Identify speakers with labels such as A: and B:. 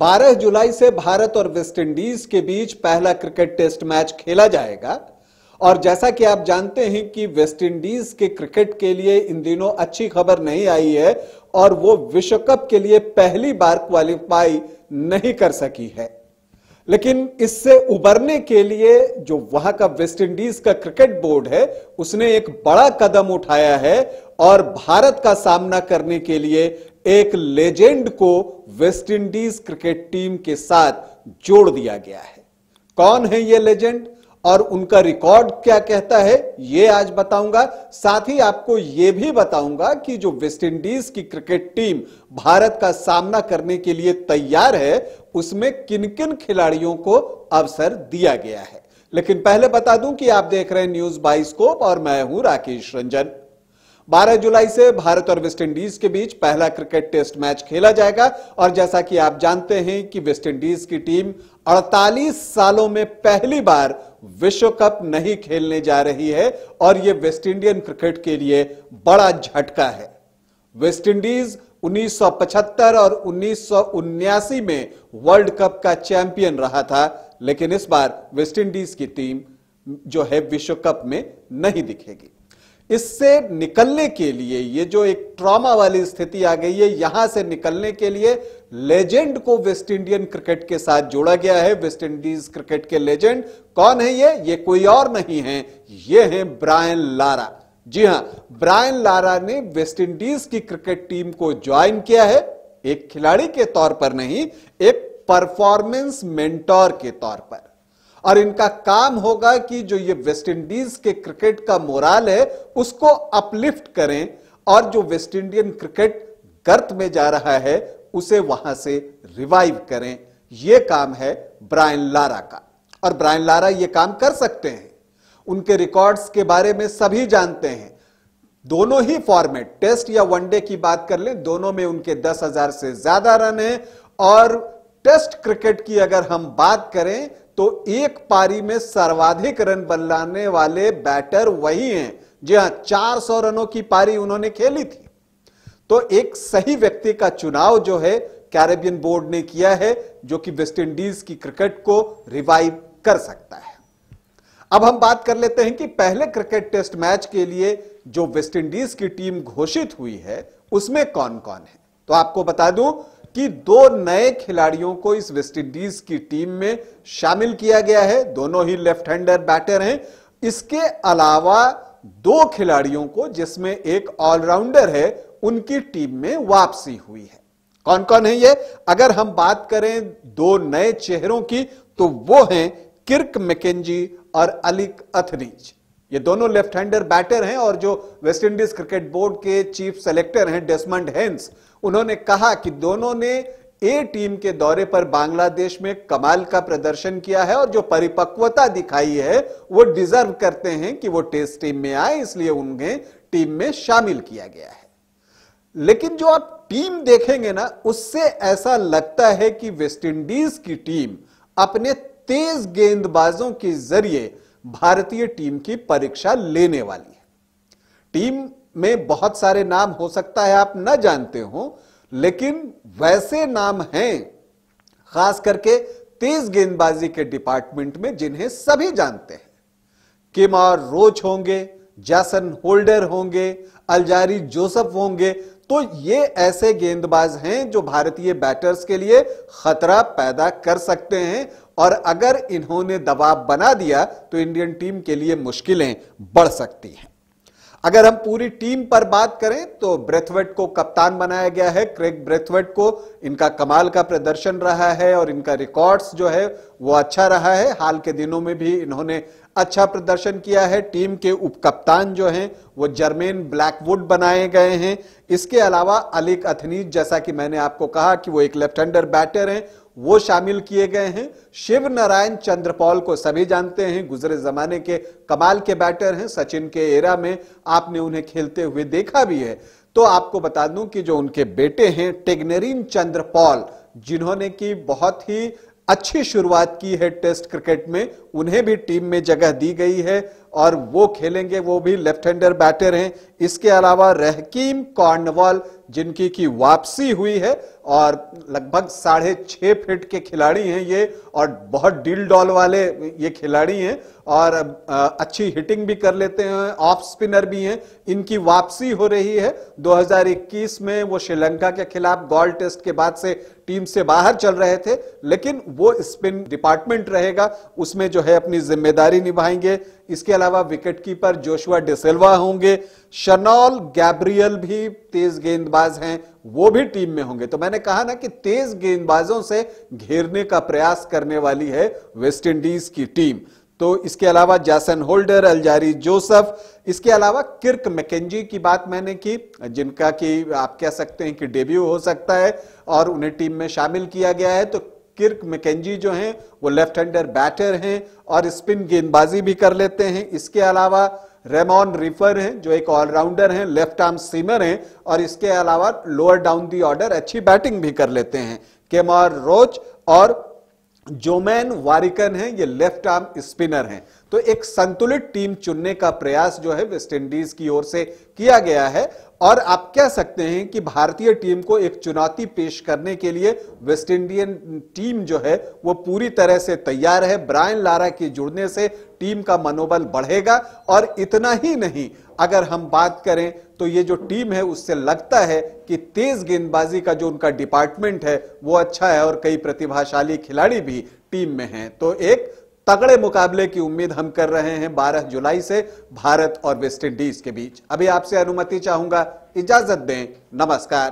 A: 12 जुलाई से भारत और वेस्टइंडीज के बीच पहला क्रिकेट टेस्ट मैच खेला जाएगा और जैसा कि आप जानते हैं कि वेस्टइंडीज के क्रिकेट के लिए इन दिनों अच्छी खबर नहीं आई है और वो विश्व कप के लिए पहली बार क्वालिफाई नहीं कर सकी है लेकिन इससे उबरने के लिए जो वहां का वेस्टइंडीज का क्रिकेट बोर्ड है उसने एक बड़ा कदम उठाया है और भारत का सामना करने के लिए एक लेजेंड को वेस्टइंडीज क्रिकेट टीम के साथ जोड़ दिया गया है कौन है ये लेजेंड और उनका रिकॉर्ड क्या कहता है ये आज बताऊंगा साथ ही आपको यह भी बताऊंगा कि जो वेस्टइंडीज की क्रिकेट टीम भारत का सामना करने के लिए तैयार है उसमें किन किन खिलाड़ियों को अवसर दिया गया है लेकिन पहले बता दूं कि आप देख रहे हैं न्यूज बाइस्कोप और मैं हूं राकेश रंजन 12 जुलाई से भारत और वेस्टइंडीज के बीच पहला क्रिकेट टेस्ट मैच खेला जाएगा और जैसा कि आप जानते हैं कि वेस्टइंडीज की टीम 48 सालों में पहली बार विश्व कप नहीं खेलने जा रही है और यह वेस्ट इंडियन क्रिकेट के लिए बड़ा झटका है वेस्टइंडीज 1975 और उन्नीस में वर्ल्ड कप का चैंपियन रहा था लेकिन इस बार वेस्टइंडीज की टीम जो है विश्व कप में नहीं दिखेगी इससे निकलने के लिए ये जो एक ट्रॉमा वाली स्थिति आ गई है यहां से निकलने के लिए लेजेंड को वेस्ट इंडियन क्रिकेट के साथ जोड़ा गया है वेस्ट इंडीज क्रिकेट के लेजेंड कौन है ये ये कोई और नहीं है ये है ब्रायन लारा जी हां ब्रायन लारा ने वेस्ट इंडीज की क्रिकेट टीम को ज्वाइन किया है एक खिलाड़ी के तौर पर नहीं एक परफॉर्मेंस मेंटोर के तौर पर और इनका काम होगा कि जो ये वेस्ट इंडीज के क्रिकेट का मोराल है उसको अपलिफ्ट करें और जो वेस्ट इंडियन क्रिकेट गर्त में जा रहा है उसे वहां से रिवाइव करें यह काम है ब्रायन लारा का और ब्रायन लारा यह काम कर सकते हैं उनके रिकॉर्ड्स के बारे में सभी जानते हैं दोनों ही फॉर्मेट टेस्ट या वनडे की बात कर लें दोनों में उनके दस हजार से ज्यादा रन हैं और टेस्ट क्रिकेट की अगर हम बात करें तो एक पारी में सर्वाधिक रन बनाने वाले बैटर वही हैं जी हां चार सौ रनों की पारी उन्होंने खेली थी तो एक सही व्यक्ति का चुनाव जो है कैरेबियन बोर्ड ने किया है जो कि वेस्टइंडीज की क्रिकेट को रिवाइव कर सकता है अब हम बात कर लेते हैं कि पहले क्रिकेट टेस्ट मैच के लिए जो वेस्टइंडीज की टीम घोषित हुई है उसमें कौन कौन है तो आपको बता दूं कि दो नए खिलाड़ियों को इस वेस्टइंडीज की टीम में शामिल किया गया है दोनों ही लेफ्ट हैंडर बैटर हैं इसके अलावा दो खिलाड़ियों को जिसमें एक ऑलराउंडर है उनकी टीम में वापसी हुई है कौन कौन है ये अगर हम बात करें दो नए चेहरों की तो वो हैं किर्क मैकेजी और अलिक अथरीज ये दोनों लेफ्ट हैंडर बैटर हैं और जो वेस्ट इंडीज क्रिकेट बोर्ड के चीफ सेलेक्टर हैं डेस्मंड हेंस उन्होंने कहा कि दोनों ने ए टीम के दौरे पर बांग्लादेश में कमाल का प्रदर्शन किया है और जो परिपक्वता दिखाई है वो डिजर्व करते हैं कि वो टेस्ट टीम में आए इसलिए उन्हें टीम में शामिल किया गया है लेकिन जो आप टीम देखेंगे ना उससे ऐसा लगता है कि वेस्टइंडीज की टीम अपने तेज गेंदबाजों के जरिए भारतीय टीम की परीक्षा लेने वाली है टीम में बहुत सारे नाम हो सकता है आप न जानते हो लेकिन वैसे नाम हैं खास करके तेज गेंदबाजी के डिपार्टमेंट में जिन्हें सभी जानते हैं किम और रोच होंगे जैसन होल्डर होंगे अलजारी जोसफ होंगे तो ये ऐसे गेंदबाज हैं जो भारतीय बैटर्स के लिए खतरा पैदा कर सकते हैं और अगर इन्होंने दबाव बना दिया तो इंडियन टीम के लिए मुश्किलें बढ़ सकती हैं अगर हम पूरी टीम पर बात करें तो ब्रेथवेट को कप्तान बनाया गया है क्रेग ब्रेथवेट को इनका कमाल का प्रदर्शन रहा है और इनका रिकॉर्ड्स जो है वो अच्छा रहा है हाल के दिनों में भी इन्होंने अच्छा प्रदर्शन किया है टीम के उप कप्तान जो हैं वो जर्मेन ब्लैकवुड बनाए गए हैं इसके अलावा अलिक अथनीज जैसा कि मैंने आपको कहा कि वो एक लेफ्ट हैंडर बैटर हैं वो शामिल किए गए हैं शिव नारायण चंद्रपॉल को सभी जानते हैं गुजरे जमाने के कमाल के बैटर हैं सचिन के एरा में आपने उन्हें खेलते हुए देखा भी है तो आपको बता दूं कि जो उनके बेटे हैं टेग्नेरिन चंद्रपॉल जिन्होंने की बहुत ही अच्छी शुरुआत की है टेस्ट क्रिकेट में उन्हें भी टीम में जगह दी गई है और वो खेलेंगे वो भी लेफ्ट हैंडर बैटर हैं इसके अलावा रहकीम कॉर्नवाल जिनकी की वापसी हुई है और लगभग साढ़े छः फिट के खिलाड़ी हैं ये और बहुत डील डॉल वाले ये खिलाड़ी हैं और अच्छी हिटिंग भी कर लेते हैं ऑफ स्पिनर भी हैं इनकी वापसी हो रही है 2021 में वो श्रीलंका के खिलाफ गॉल टेस्ट के बाद से टीम से बाहर चल रहे थे लेकिन वो स्पिन डिपार्टमेंट रहेगा उसमें जो है अपनी जिम्मेदारी निभाएंगे इसके अलावा विकेटकीपर जोशुआ डिसेल्वा होंगे शनौल गैब्रियल भी तेज गेंदबाज हैं वो भी टीम में होंगे तो मैंने कहा ना कि तेज गेंदबाजों से घेरने का प्रयास करने वाली है वेस्टइंडीज की टीम तो इसके अलावा जैसन होल्डर अलजारी जोसफ इसके अलावा किर्क मैकेजी की बात मैंने की जिनका कि आप कह सकते हैं कि डेब्यू हो सकता है और उन्हें टीम में शामिल किया गया है तो किर्क मैकेजी जो हैं वो लेफ्ट हैंडर बैटर हैं और स्पिन गेंदबाजी भी कर लेते हैं इसके अलावा रेमॉन रिफर हैं जो एक ऑलराउंडर हैं लेफ्ट आर्म सीमर हैं और इसके अलावा लोअर डाउन दी ऑर्डर अच्छी बैटिंग भी कर लेते हैं केमॉर रोच और जोमैन वारिकन हैं ये लेफ्ट आर्म स्पिनर हैं तो एक संतुलित टीम चुनने का प्रयास जो है वेस्टइंडीज की ओर से किया गया है और आप कह सकते हैं कि भारतीय टीम को एक चुनौती पेश करने के लिए वेस्ट इंडियन टीम जो है वो पूरी तरह से तैयार है ब्रायन लारा के जुड़ने से टीम का मनोबल बढ़ेगा और इतना ही नहीं अगर हम बात करें तो ये जो टीम है उससे लगता है कि तेज गेंदबाजी का जो उनका डिपार्टमेंट है वो अच्छा है और कई प्रतिभाशाली खिलाड़ी भी टीम में हैं तो एक तगड़े मुकाबले की उम्मीद हम कर रहे हैं 12 जुलाई से भारत और वेस्टइंडीज के बीच अभी आपसे अनुमति चाहूंगा इजाजत दें नमस्कार